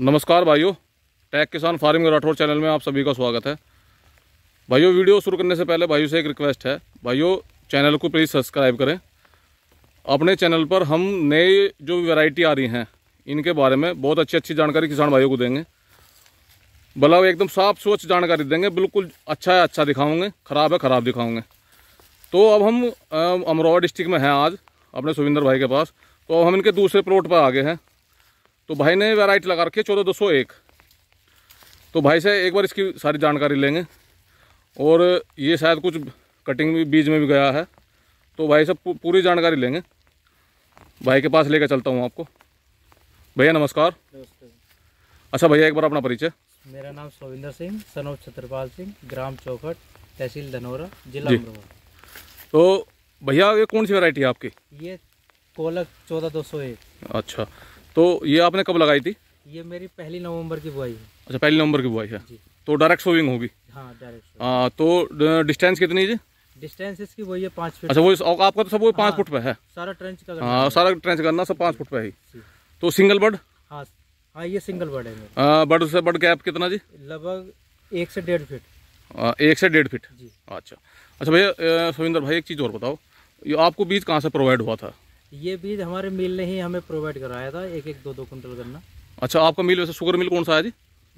नमस्कार भाइयों टैग किसान फार्मिंग राठौर चैनल में आप सभी का स्वागत है भाइयों वीडियो शुरू करने से पहले भाइयों से एक रिक्वेस्ट है भाइयों चैनल को प्लीज़ सब्सक्राइब करें अपने चैनल पर हम नए जो वैरायटी आ रही हैं इनके बारे में बहुत अच्छी अच्छी जानकारी किसान भाइयों को देंगे भला एकदम साफ स्वच्छ जानकारी देंगे बिल्कुल अच्छा है अच्छा दिखाओगे ख़राब है ख़राब दिखाओगे तो अब हम अमरोहा डिस्ट्रिक्ट में हैं आज अपने सुविंदर भाई के पास तो अब हम इनके दूसरे प्लॉट पर आ गए हैं तो भाई ने वेराइटी लगा रखी है चौदह दो सौ एक तो भाई से एक बार इसकी सारी जानकारी लेंगे और ये शायद कुछ कटिंग भी बीज में भी गया है तो भाई से पूरी जानकारी लेंगे भाई के पास लेकर चलता हूँ आपको भैया नमस्कार अच्छा भैया एक बार अपना परिचय मेरा नाम सोविंदर सिंह सनोज छत्रपाल सिंह ग्राम चौखट तहसील धनौरा जिला तो भैया ये कौन सी वैरायटी है आपकी ये कोलक चौदह दो सौ एक अच्छा तो ये आपने कब लगाई थी ये मेरी पहली नवंबर की बुआई है अच्छा पहली नवंबर की बुआई है तो डायरेक्ट सोविंग होगी हाँ तो डिस्टेंस कितनी जी डिस्टेंस इसकी वही है पाँच फीट अच्छा वो आपका तो सब वो पाँच हाँ, फुट पे है सारा ट्रेंच का हाँ, सारा ट्रेंच करना सब पाँच फुट पे ही तो सिंगल बर्ड हाँ, हाँ ये सिंगल बर्ड है बर्ड से बर्ड गैप कितना जी लगभग एक से डेढ़ फीट एक से डेढ़ फीट अच्छा अच्छा भैया सुविंदर भाई एक चीज़ और बताओ ये आपको बीज कहाँ से प्रोवाइड हुआ था ये बीज हमारे मिल ने ही हमें प्रोवाइड कराया था एक एक दो दो कुंटल करना अच्छा आपका मिल वैसे शुगर मिल कौन सा है जी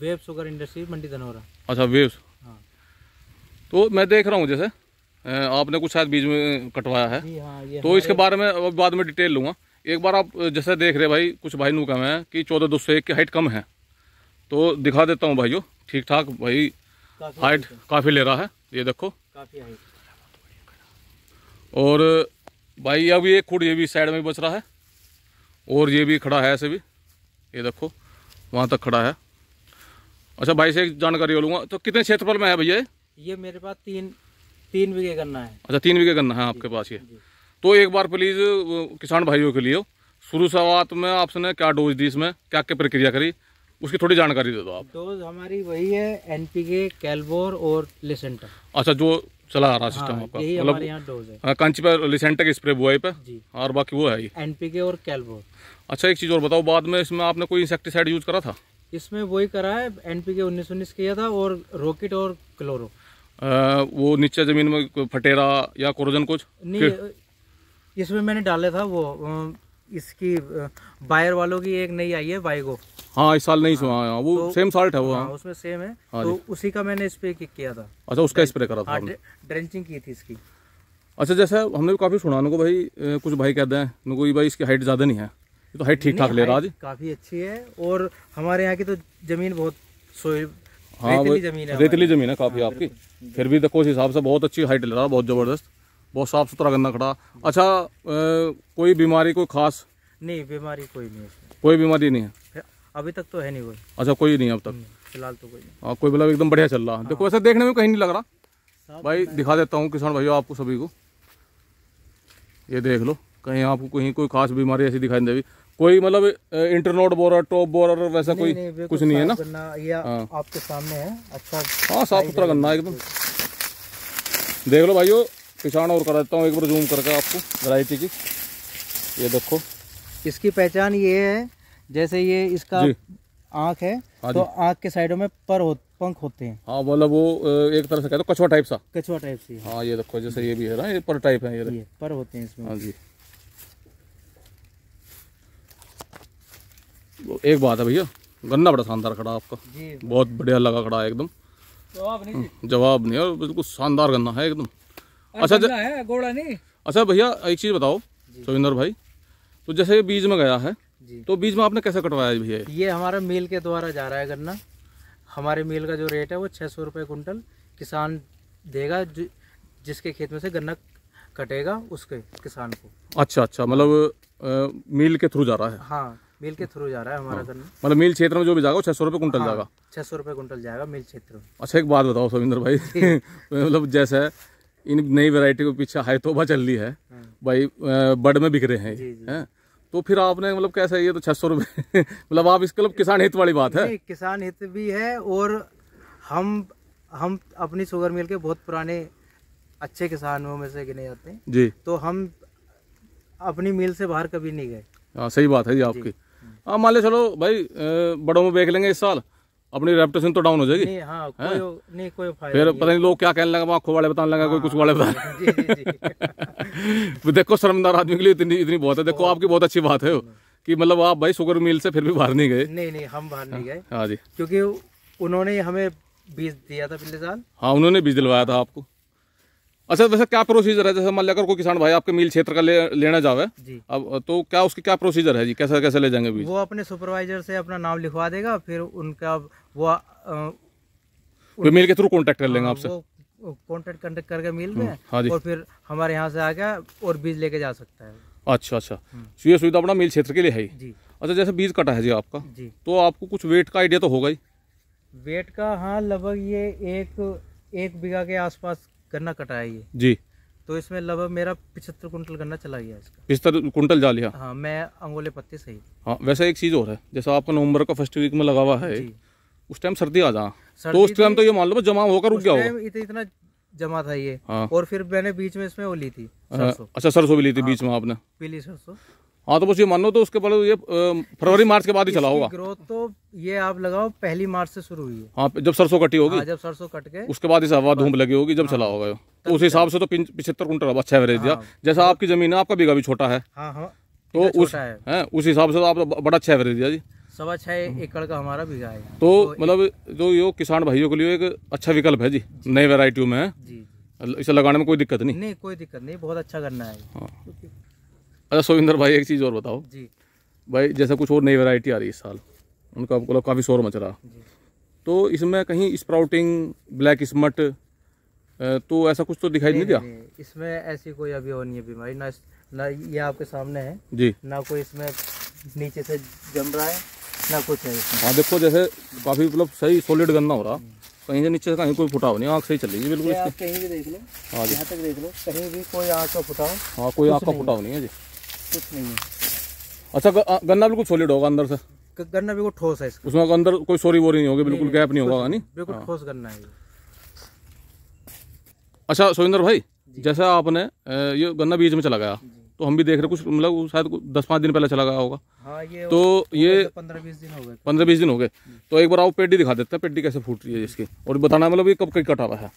वेब शुगर इंडस्ट्री मंडी धनौरा अच्छा वेब्स हाँ तो मैं देख रहा हूँ जैसे आपने कुछ शायद बीज में कटवाया है हाँ, तो इसके बारे में अब बाद में डिटेल लूँगा एक बार आप जैसे देख रहे भाई कुछ भाई नु कम है कि चौदह दो सौ एक की हाइट कम है तो दिखा देता हूँ भाइयों ठीक ठाक भाई हाइट काफ़ी ले रहा है ये देखो काफ़ी हाइट और भाई अभी एक खुड़ ये भी साइड में बच रहा है और ये भी खड़ा है ऐसे भी ये देखो वहाँ तक खड़ा है अच्छा भाई से एक जानकारी लूँगा तो कितने क्षेत्रफल में है भैया ये मेरे पास तीन तीन बीघे गन्ना है अच्छा तीन बीघे गन्ना है आपके पास ये तो एक बार प्लीज़ किसान भाइयों के लिए शुरू शुरुआत में आपने क्या डोज दी इसमें क्या क्या प्रक्रिया करी उसकी थोड़ी जानकारी दे दो आप डोज हमारी वही है एनपीके कैलबोर और लेसेंटर अच्छा जो चला रहा सिस्टम हाँ, आपका मतलब हाँ, कंच पर लिसेंटक स्प्रे बुआई पे और बाकी वो है ये एनपीके और कैलबोर अच्छा एक चीज़ और बताओ बाद में इसमें आपने कोई इंसेक्टिसाइड यूज करा था इसमें वही करा है एनपीके उन्नीस उन्नीस किया था और रॉकेट और क्लोरो आ, वो नीचे जमीन में फटेरा या कोरोजन कुछ नहीं इसमें मैंने डाले था वो इसकी बायर वालों की एक नई आई है वाइगो हाँ इस साल नहीं सुना हाँ, हाँ, वो तो, सेम साल्ट है वो हाँ, हाँ। उसमें सेम है हाँ तो उसी का मैंने स्प्रे किया था अच्छा उसका स्प्रे करा था हाँ, ड्रेंचिंग की थी इसकी अच्छा जैसे हमने भी काफ़ी सुना को भाई कुछ भाई कहते हैं नुको भाई इसकी हाइट ज़्यादा नहीं है तो हाइट ठीक ठाक ले रहा आज काफ़ी अच्छी है और हमारे यहाँ की तो ज़मीन बहुत सोए हाँ रेतीली जमीन है रेतीली जमीन है काफ़ी हाँ, आपकी फिर भी देखो उस हिसाब से बहुत अच्छी हाइट ले रहा बहुत ज़बरदस्त बहुत साफ सुथरा गंदा खड़ा अच्छा ए, कोई बीमारी कोई खास नहीं बीमारी कोई नहीं है कोई बीमारी नहीं है अभी तक तो है नहीं कोई अच्छा कोई नहीं अब तक फिलहाल तो कोई नहीं हाँ, कोई मतलब एकदम बढ़िया चल रहा है हाँ। देखो ऐसे देखने में कहीं नहीं लग रहा भाई दिखा देता हूँ किसान भाइयों आपको सभी को ये देख लो कहीं आपको कहीं कोई खास बीमारी ऐसी दिखाई नहीं देगी कोई मतलब इंटरनोट बोरर टॉप बोरर वैसा कोई नहीं, कुछ नहीं है ना हाँ। आपके सामने है अच्छा हाँ साफ सुथरा गन्ना एकदम देख लो भाइयों पहचान और करा देता हूँ एक बार जूम करके आपको वैरायटी की ये देखो इसकी पहचान ये है जैसे ये इसका आँख है हाँ तो आँख के साइडों में पर हो, पंख होते हैं हाँ मतलब वो एक तरह से कहते तो कछुआ टाइप सा कछुआ टाइप से हाँ ये देखो जैसे ये भी है ना ये पर टाइप है ये, ये पर होते हैं इसमें हाँ जी एक बात है भैया गन्ना बड़ा शानदार खड़ा आपका जी बहुत बढ़िया लगा खड़ा है एकदम जवाब नहीं जवाब नहीं और बिल्कुल शानदार गन्ना है एकदम अच्छा, अच्छा है नहीं अच्छा भैया एक चीज़ बताओ सोविंदर भाई तो जैसे ये बीज में गया है तो बीज में आपने कैसे कटवाया भैया ये हमारा मिल के द्वारा जा रहा है गन्ना हमारे मिल का जो रेट है वो छह सौ रुपये कुंटल किसान देगा जिसके खेत में से गन्ना कटेगा उसके किसान को अच्छा अच्छा मतलब मिल के थ्रू जा रहा है हाँ मिल के थ्रू जा रहा है हमारा हाँ। गन्ना मतलब मिल क्षेत्र में जो भी जाएगा छह सौ रुपये कुंटल हाँ, जाएगा छह सौ रुपये कुंटल जाएगा मिल क्षेत्र में अच्छा एक बात बताओ सविंदर भाई मतलब जैसे इन नई वैरायटी के पीछे हाई तोबा चल रही है हाँ। भाई बड में बिक रहे हैं है? हाँ। तो फिर आपने मतलब कैसा ये तो छह सौ रूपये मतलब आप इसके मतलब किसान हित वाली बात है किसान हित भी है और हम हम अपनी शुगर मिल के बहुत पुराने अच्छे किसानों में से गिने जाते हैं जी तो हम अपनी मिल से बाहर कभी नहीं गए हाँ, सही बात है जी आपकी हाँ मान लो चलो भाई बड़ों में बेच लेंगे इस साल अपनी रेपुटेशन तो डाउन हो जाएगी नहीं, हाँ, हाँ। कोई नहीं कोई फायदा फिर पता नहीं लोग क्या कहने लगा आंखों वाले बताने लगा कोई कुछ वाले बताने देखो शर्मदार आदमी के लिए इतनी इतनी बहुत है देखो आपकी बहुत अच्छी बात है कि मतलब आप भाई शुगर मिल से फिर भी बाहर नहीं गए नहीं नहीं हम बाहर नहीं हाँ, गए हाँ जी क्योंकि उन्होंने हमें बीज दिया था पिछले साल हाँ उन्होंने बीज दिलवाया था आपको अच्छा वैसे क्या प्रोसीजर है जैसे मान लिया कोई किसान भाई आपके मिल क्षेत्र का ले, लेना जावे अब तो क्या उसके क्या प्रोसीजर है जी कैसे कैसे ले जाएंगे बीज वो अपने सुपरवाइजर से अपना नाम लिखवा देगा फिर उनका वो आ, मेल के थ्रू कांटेक्ट कर लेंगे हाँ, आपसे कांटेक्ट कॉन्टेक्ट करके मिल में हम्म, हाँ और फिर हमारे यहाँ से आ गया और बीज लेके जा सकता है अच्छा अच्छा हम्म। तो ये सुविधा अपना मिल क्षेत्र के लिए है जी अच्छा जैसे बीज कटा है जी आपका जी तो आपको कुछ वेट का आइडिया तो होगा ही वेट का हाँ लगभग ये एक एक बीघा के आसपास गन्ना कटा है ये जी तो इसमें लगभग मेरा पिछहत्तर कुंटल गन्ना चला गया इसका पिछहत्तर कुंटल जा लिया हाँ मैं अंगोले पत्ते सही हाँ वैसे एक चीज़ और है जैसा आपका नवंबर का फर्स्ट वीक में लगा हुआ है जी उस टाइम सर्दी आ जा तो उस टाइम तो, तो ये मान लो जमा होकर रुक गया इतना जमा था ये हाँ। और फिर मैंने बीच में इसमें वो ली थी अच्छा सरसों भी ली थी हाँ। बीच में आपने पीली सरसों हाँ तो बस ये मानो तो उसके बाद ये फरवरी मार्च के बाद ही चला होगा ग्रोथ तो ये आप लगाओ पहली मार्च से शुरू हुई है हाँ जब सरसों कटी होगी हाँ, जब सरसों कट के उसके बाद इस हवा धूप लगी होगी जब चला होगा तो उस हिसाब से तो पिछहत्तर कुंटल अच्छा एवरेज दिया जैसा आपकी जमीन है आपका बीघा भी छोटा है तो उस उस हिसाब से तो आप बड़ा अच्छा एवरेज दिया जी सवा छः हम्म। एकड़ का हमारा बीघा है तो, तो मतलब जो यो किसान भाइयों के लिए एक अच्छा विकल्प है जी, जी। नई वेराइटियों में है जी इसे लगाने में कोई दिक्कत नहीं नहीं कोई दिक्कत नहीं बहुत अच्छा करना है हाँ। अच्छा सोविंदर भाई एक चीज़ और बताओ जी भाई जैसे कुछ और नई वेरायटी आ रही है इस साल उनका मतलब काफ़ी शोर मच रहा तो इसमें कहीं स्प्राउटिंग ब्लैक स्मट तो ऐसा कुछ तो दिखाई नहीं, नहीं दिया इसमें ऐसी कोई अभी और नहीं है बीमारी ना ना ये आपके सामने है जी ना कोई इसमें नीचे से जम रहा है ना कुछ है हाँ देखो जैसे काफ़ी मतलब सही सॉलिड गन्ना हो रहा हम्म। कहीं से नीचे से कहीं कोई फुटाव नहीं आँख सही चल रही है बिल्कुल कहीं भी देख लो हाँ जी तक देख लो कहीं भी कोई आँख का फुटाव हाँ कोई आँख का फुटाव नहीं है जी कुछ नहीं है अच्छा गन्ना बिल्कुल सॉलिड होगा अंदर से गन्ना बिल्कुल ठोस है उसमें अंदर कोई सोरी वोरी नहीं होगी बिल्कुल गैप नहीं होगा नहीं बिल्कुल हाँ। ठोस गन्ना है अच्छा सुरेंद्र भाई जैसे आपने ये गन्ना बीज में चला गया तो हम भी देख रहे कुछ मतलब शायद दस पाँच दिन पहले चला गया होगा हाँ, ये तो ये पंद्रह बीस दिन हो गए पंद्रह बीस दिन हो गए तो एक बार आप पेटी दिखा देते हैं पेटी कैसे फूट रही है इसकी और बताना मतलब ये कब कहीं कटा हुआ है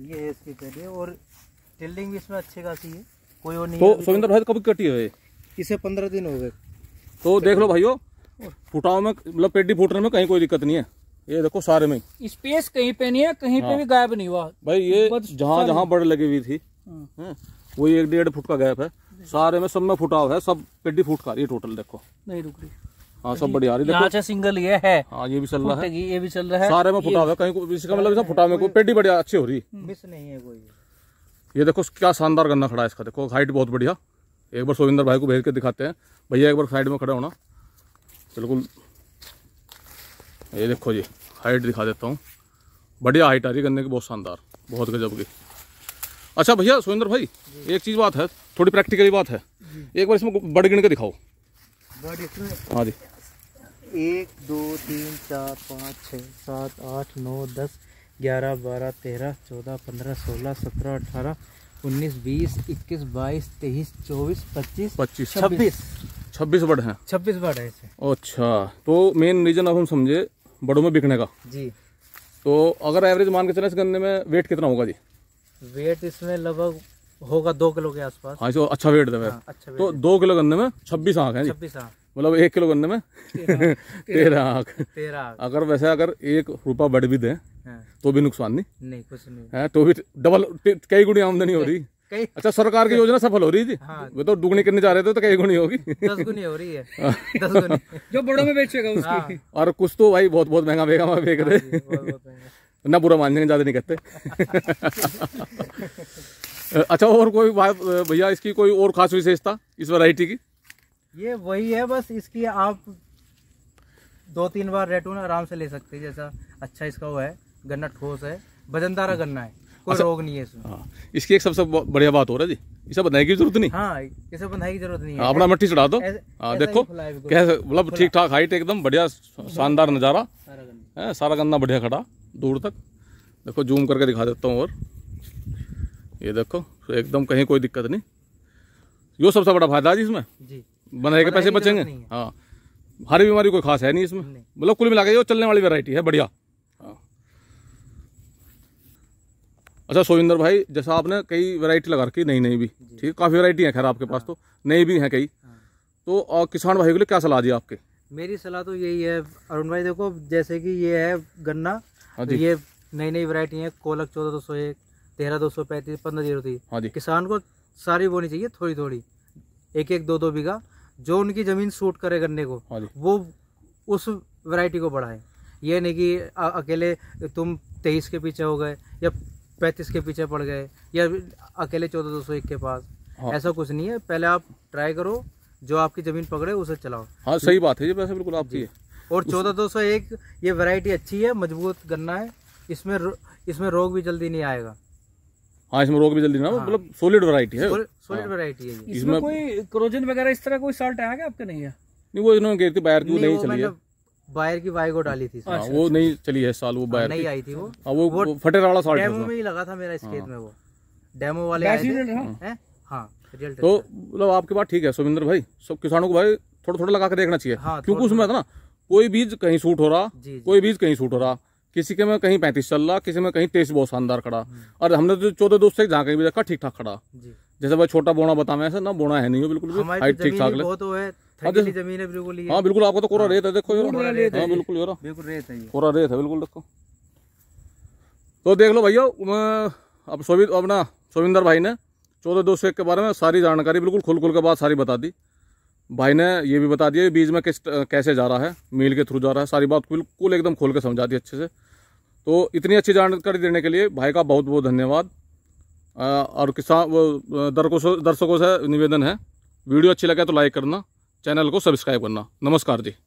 ये इसकी पेटी और टिल्डिंग भी इसमें अच्छी खासी है कोई और नहीं तो सुविंदर भाई कब कटी है इसे पंद्रह दिन हो गए तो देख लो भाइयों फुटाओ में मतलब पेटी फूटने में कहीं कोई दिक्कत नहीं है ये देखो सारे में स्पेस कहीं पे नहीं है कहीं हाँ। पे भी गायब नहीं हुआ भाई ये जहाँ जहाँ बड़ लगी हुई थी हम्म। वही एक डेढ़ फुट का गैप है सारे में सब में फुटाव है सब पेडी फुट का रही है टोटल देखो नहीं रुक रही हाँ सब बढ़िया रही देखो सिंगल ये है हाँ ये भी चल रहा है ये भी चल रहा है सारे में फुटाव है कहीं इसका मतलब फुटाव में कोई पेडी बढ़िया अच्छी हो रही मिस हम्म। नहीं है कोई ये देखो क्या शानदार गन्ना खड़ा है इसका देखो हाइट बहुत बढ़िया एक बार सोविंदर भाई को भेज के दिखाते हैं भैया एक बार साइड में खड़ा होना बिल्कुल ये देखो जी हाइट दिखा देता हूँ बढ़िया हाइट आ रही गन्ने की बहुत शानदार बहुत गजब की अच्छा भैया सुरेंद्र भाई एक चीज़ बात है थोड़ी प्रैक्टिकली बात है एक बार इसमें बड़े गिन के दिखाओ हाँ जी एक दो तीन चार पाँच छः सात आठ नौ दस ग्यारह बारह तेरह चौदह पंद्रह सोलह सत्रह अठारह उन्नीस बीस इक्कीस बाईस तेईस चौबीस पच्चीस पच्चीस छब्बीस छब्बीस बड़े हैं छब्बीस बड़े है इसे अच्छा तो मेन रीजन अब हम समझे बड़ों में बिकने का जी तो अगर एवरेज मान के चले इस गन्ने में वेट कितना होगा जी वेट इसमें लगभग होगा दो किलो के आसपास हाँ अच्छा वेट दबे हाँ, अच्छा तो दो किलो गन्ने में छब्बीस आँख है छब्बीस आँख मतलब एक किलो गन्ने में तेरह आँख तेरह आँख अगर वैसे अगर एक रुपया बढ़ भी दे हाँ। तो भी नुकसान नहीं नहीं कुछ नहीं है हाँ, तो भी डबल कई गुणी आमदनी हो रही कई अच्छा सरकार की योजना सफल हो रही थी हाँ। वो तो दुगनी करने जा रहे थे तो कई गुनी होगी हो रही है दस जो बड़ों में बेचेगा उसकी और कुछ तो भाई बहुत बहुत महंगा बेगा बेच रहे ना बुरा मानने ज़्यादा नहीं कहते अच्छा और कोई बात भैया इसकी कोई और खास विशेषता इस वैरायटी की ये वही है बस इसकी आप दो तीन बार रेटून आराम से ले सकते हैं जैसा अच्छा इसका वो है गन्ना ठोस है वजनदारा गन्ना है कोई अच्छा, रोग नहीं है इसमें हाँ, इसकी एक सबसे सब बढ़िया बात हो रहा है जी इसे बंधाई की जरूरत नहीं हाँ इसे बंधाई की जरूरत नहीं है अपना मट्टी चढ़ा दो हाँ, देखो कैसे मतलब ठीक ठाक हाइट एकदम बढ़िया शानदार नज़ारा सारा गन्ना हाँ, बढ़िया खड़ा दूर तक देखो जूम करके दिखा देता हूँ और ये देखो तो एकदम कहीं कोई दिक्कत नहीं यो सबसे बड़ा फायदा जी इसमें जी बनाए के पैसे बचेंगे हाँ हर बीमारी कोई खास है नहीं इसमें मतलब कुल मिला के चलने वाली वेराइटी है बढ़िया हाँ। अच्छा सोविंदर भाई जैसा आपने कई वैरायटी लगा रखी नई नई भी ठीक है काफ़ी वैरायटी है खैर आपके पास तो हाँ। नई भी हैं कई हाँ। तो आ, किसान भाई के लिए क्या सलाह दी आपके मेरी सलाह तो यही है अरुण भाई देखो जैसे कि ये है गन्ना हाँ तो ये नई नई वरायटी है कोलक चौदह दो सौ एक तेरह दो सौ पैंतीस पंद्रह जीरो तीस हाँ किसान को सारी बोनी चाहिए थोड़ी थोड़ी एक एक दो दो बीघा जो उनकी जमीन सूट करे गन्ने को हाँ वो उस वरायटी को बढ़ाए ये नहीं कि अकेले तुम तेईस के पीछे हो गए या पैंतीस के पीछे पड़ गए या अकेले चौदह दो सौ एक के पास हाँ। ऐसा कुछ नहीं है पहले आप ट्राई करो जो आपकी जमीन पकड़े उसे चलाओ हाँ सही बात है जी वैसे बिल्कुल आपकी है और चौदह दो सौ एक ये वैरायटी अच्छी है मजबूत गन्ना है इसमें इसमें रोग भी जल्दी नहीं आएगा हाँ इसमें रोग भी जल्दी ना हाँ। मतलब हाँ। सॉलिड वैरायटी है सॉलिड वैरायटी है इसमें, इसमें कोई क्रोजन वगैरह इस तरह कोई साल्ट आया आपके नहीं है नहीं वो इन्होंने कहती थी बाहर की नहीं चली है मतलब बायर की वाइगो हाँ। डाली थी हाँ, वो नहीं चली है साल वो हाँ, बायर नहीं आई थी वो हाँ, वो, वो फटेरा वाला साल्ट डेमो में ही लगा था मेरा इस खेत में वो डेमो वाले आए थे हां तो अच्छा मतलब आपके पास ठीक है सुविंदर भाई सब किसानों को भाई थोड़ा थोड़ा लगा के देखना चाहिए क्योंकि उसमें था ना कोई बीज कहीं सूट हो रहा कोई बीज कहीं सूट हो रहा किसी के में कहीं पैंतीस चल रहा किसी में कहीं तेईस बहुत शानदार खड़ा और हमने तो चौदह दोस्त से जहाँ कहीं भी रखा ठीक ठाक खड़ा जैसे भाई छोटा बोना बता मैं ना बोना है नहीं बिल्कुल हाइट तो ठीक ठाक है हाँ, हाँ बिल्कुल आपको तो कोरा हाँ। रेत है देखो हाँ बिल्कुल कोरा रेत है बिल्कुल देखो तो देख लो भैया अब सोविंद अपना सोविंदर भाई ने चौदह दोस्त के बारे में सारी जानकारी बिल्कुल खुल खुल के बाद सारी बता दी भाई ने ये भी बता दिया बीज में किस कैसे जा रहा है मील के थ्रू जा रहा है सारी बात बिल्कुल एकदम खोल के समझा दी अच्छे से तो इतनी अच्छी जानकारी देने के लिए भाई का बहुत बहुत धन्यवाद और किसान वो दर्शकों दर्शकों से निवेदन है वीडियो अच्छी लगे तो लाइक करना चैनल को सब्सक्राइब करना नमस्कार जी